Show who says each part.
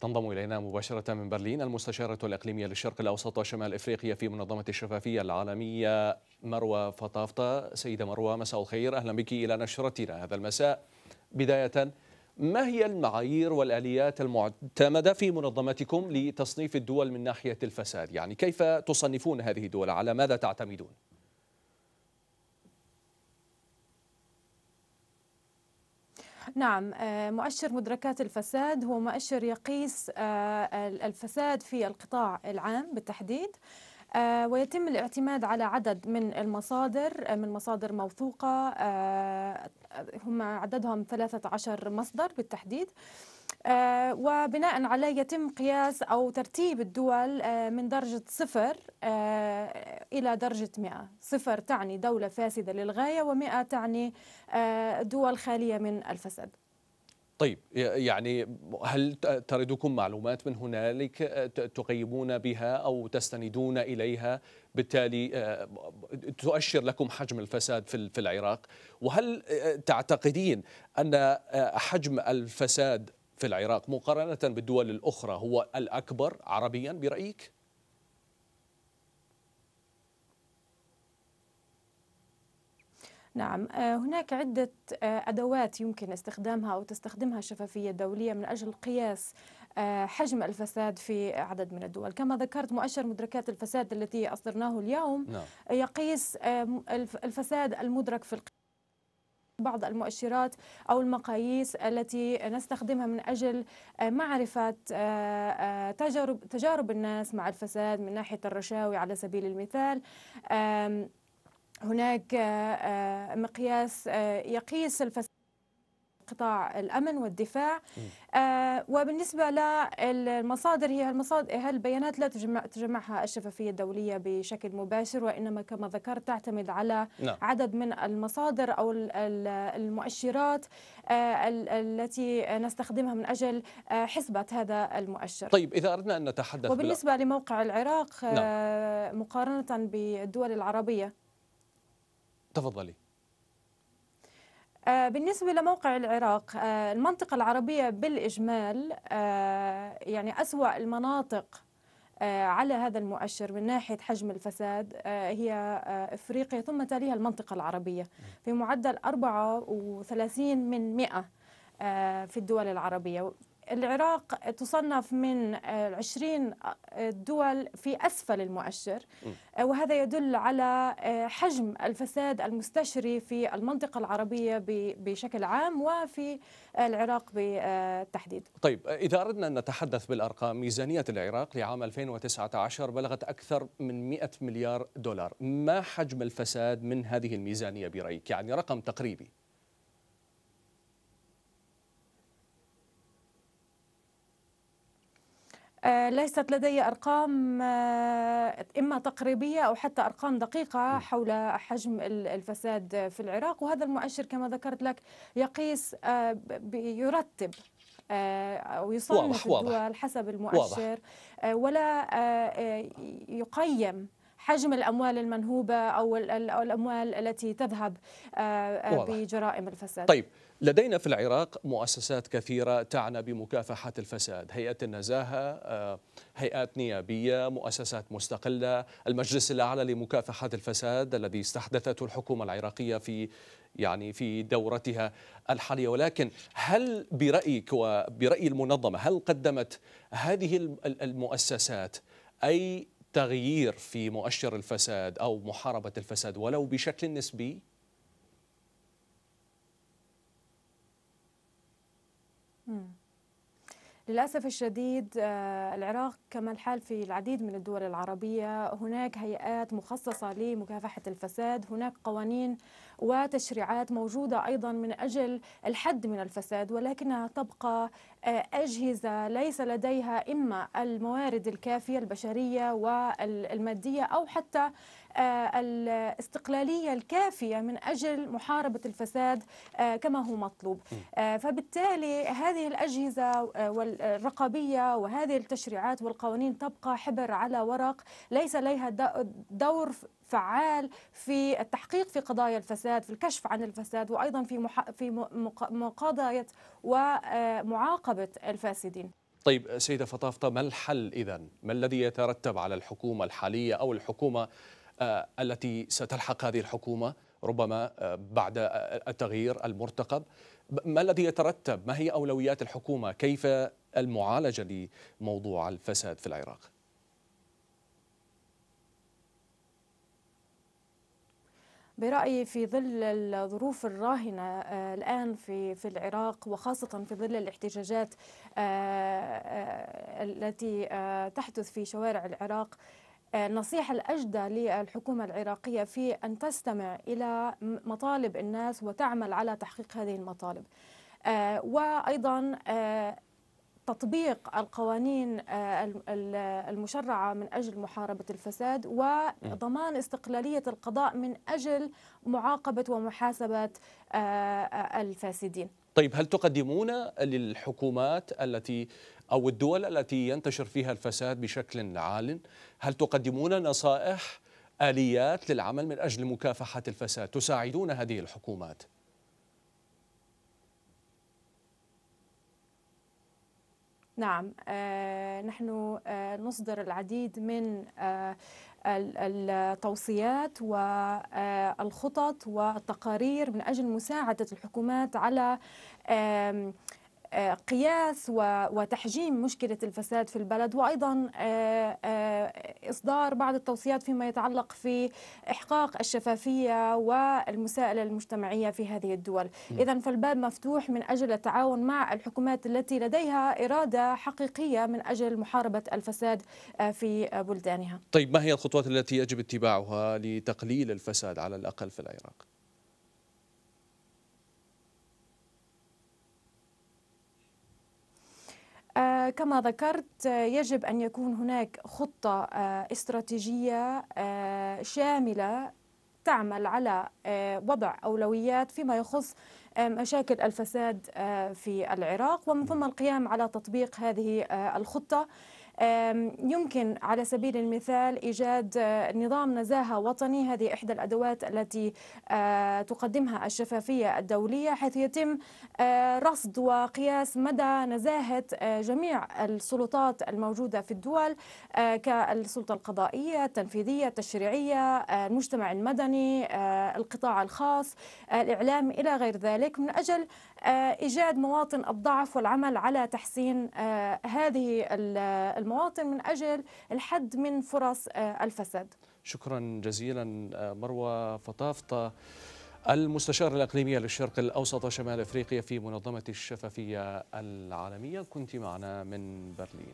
Speaker 1: تنضم إلينا مباشرة من برلين المستشارة الإقليمية للشرق الأوسط وشمال إفريقيا في منظمة الشفافية العالمية مروى فطافطة سيدة مروى مساء الخير أهلا بك إلى نشرتنا هذا المساء بداية ما هي المعايير والآليات المعتمدة في منظمتكم لتصنيف الدول من ناحية الفساد يعني كيف تصنفون هذه الدول على ماذا تعتمدون؟
Speaker 2: نعم آه، مؤشر مدركات الفساد هو مؤشر يقيس آه، الفساد في القطاع العام بالتحديد آه، ويتم الاعتماد على عدد من المصادر من مصادر موثوقة هم عددهم 13 مصدر بالتحديد آه، وبناء عليه يتم قياس أو ترتيب الدول آه، من درجة صفر آه، إلى درجة 100 صفر تعني دولة فاسدة للغاية و100 تعني دول خالية من الفساد
Speaker 1: طيب يعني هل تردكم معلومات من هنالك تقيمون بها او تستندون اليها بالتالي تؤشر لكم حجم الفساد في العراق وهل تعتقدين ان حجم الفساد في العراق مقارنة بالدول الأخرى هو الأكبر عربيا برأيك؟
Speaker 2: نعم آه، هناك عدة آه، أدوات يمكن استخدامها أو تستخدمها الشفافية الدولية من أجل قياس آه، حجم الفساد في عدد من الدول كما ذكرت مؤشر مدركات الفساد التي أصدرناه اليوم نعم. يقيس الفساد المدرك في القياس بعض المؤشرات او المقاييس التي نستخدمها من اجل آه، معرفه آه، آه، تجارب تجارب الناس مع الفساد من ناحيه الرشاوي على سبيل المثال هناك مقياس يقيس الفساد قطاع الامن والدفاع آه وبالنسبه للمصادر هي المصادر هالبيانات لا تجمع تجمعها الشفافيه الدوليه بشكل مباشر وانما كما ذكرت تعتمد على نعم. عدد من المصادر او المؤشرات آه التي نستخدمها من اجل آه حسبه هذا المؤشر طيب
Speaker 1: اذا اردنا ان نتحدث وبالنسبه
Speaker 2: بلا... لموقع العراق آه، نعم. مقارنه بالدول العربيه تفضلي آه، بالنسبة لموقع العراق آه، المنطقة العربية بالإجمال آه، يعني أسوأ المناطق على هذا المؤشر من ناحية حجم الفساد هي إفريقيا ثم تليها المنطقة العربية في معدل 34 من 100 في الدول العربية العراق تصنف من 20 دول في أسفل المؤشر آه، وهذا يدل على آه، حجم الفساد المستشري في المنطقة العربية بشكل عام وفي العراق بالتحديد
Speaker 1: طيب إذا أردنا أن نتحدث بالأرقام ميزانية العراق لعام 2019 بلغت أكثر من 100 مليار دولار ما حجم الفساد من هذه الميزانية برأيك يعني رقم تقريبي
Speaker 2: آه، ليست لدي ارقام آه، اما تقريبيه او حتى ارقام دقيقه حول حجم الفساد في العراق وهذا المؤشر كما ذكرت لك يقيس آه، يرتب أو يصنف الدول حسب المؤشر ولا يقيم حجم الأموال المنهوبة أو الأموال التي تذهب آه، آه، بجرائم الفساد طيب
Speaker 1: لدينا في العراق مؤسسات كثيرة تعنى بمكافحة الفساد هيئة النزاهة آه، هيئات نيابية مؤسسات مستقلة المجلس الأعلى لمكافحة الفساد الذي استحدثته الحكومة العراقية في يعني في دورتها الحالية ولكن هل برأيك وبرأي المنظمة هل قدمت هذه المؤسسات أي تغيير في مؤشر الفساد او محاربه الفساد ولو بشكل نسبي؟
Speaker 2: للأسف الشديد آه، العراق كما الحال في العديد من الدول العربية هناك هيئات مخصصة لمكافحة الفساد هناك قوانين وتشريعات موجودة أيضا من أجل الحد من الفساد ولكنها تبقى آه، أجهزة ليس لديها إما الموارد الكافية البشرية والمادية أو حتى آه، الاستقلالية الكافية من أجل محاربة الفساد آه، كما هو مطلوب فبالتالي هذه الأجهزة والرقابية وهذه التشريعات والقوانين تبقى حبر على ورق ليس لديها دور فعال في التحقيق في قضايا الفساد الفساد في الكشف عن الفساد وأيضا في مح... في مقاضية ومعاقبة الفاسدين
Speaker 1: طيب سيدة فطافطة ما الحل إذا؟ ما الذي يترتب على الحكومة الحالية أو الحكومة آه، التي ستلحق هذه الحكومة ربما آه، بعد آه، التغيير المرتقب ما الذي يترتب ما هي أولويات الحكومة كيف المعالجة لموضوع الفساد في العراق
Speaker 2: برأيي في ظل الظروف الراهنة آه، الآن في في العراق وخاصة في ظل الاحتجاجات آه، آه، التي تحدث في شوارع العراق النصيحة الأجدى للحكومة العراقية في أن تستمع إلى مطالب الناس وتعمل على تحقيق هذه المطالب وأيضا تطبيق القوانين آه، المشرعة من أجل محاربة الفساد وضمان استقلالية القضاء من أجل معاقبة ومحاسبة آه، الفاسدين
Speaker 1: طيب هل تقدمون للحكومات التي أو الدول التي ينتشر فيها الفساد بشكل عال هل تقدمون نصائح آليات للعمل من أجل مكافحة الفساد تساعدون هذه الحكومات؟
Speaker 2: نعم آه، نحن آه، نصدر العديد من آه، التوصيات والخطط والتقارير من أجل مساعدة الحكومات على قياس وتحجيم مشكلة الفساد في البلد وأيضا آه، آه، إصدار بعض التوصيات فيما يتعلق في إحقاق الشفافية والمساءلة المجتمعية في هذه الدول إذا فالباب مفتوح من أجل التعاون مع الحكومات التي لديها إرادة حقيقية من أجل محاربة الفساد آه، في بلدانها
Speaker 1: طيب ما هي الخطوات التي يجب اتباعها لتقليل الفساد على الأقل في العراق؟
Speaker 2: كما ذكرت يجب أن يكون هناك خطة آه، استراتيجية آه، شاملة تعمل على آه، وضع أولويات فيما يخص مشاكل الفساد في العراق ومن ثم القيام على تطبيق هذه الخطة يمكن على سبيل المثال إيجاد آه، نظام نزاهة وطني هذه إحدى الأدوات التي آه، تقدمها الشفافية الدولية حيث يتم آه، رصد وقياس مدى نزاهة جميع السلطات الموجودة في الدول كالسلطة القضائية التنفيذية التشريعية المجتمع المدني القطاع الخاص الإعلام إلى غير ذلك من أجل إيجاد مواطن الضعف والعمل على تحسين هذه المواطن المواطن من أجل الحد من فرص آه، الفساد
Speaker 1: شكرا جزيلا آه، مروى فطافطة المستشار الإقليمية للشرق الأوسط وشمال أفريقيا في منظمة الشفافية العالمية كنت معنا من برلين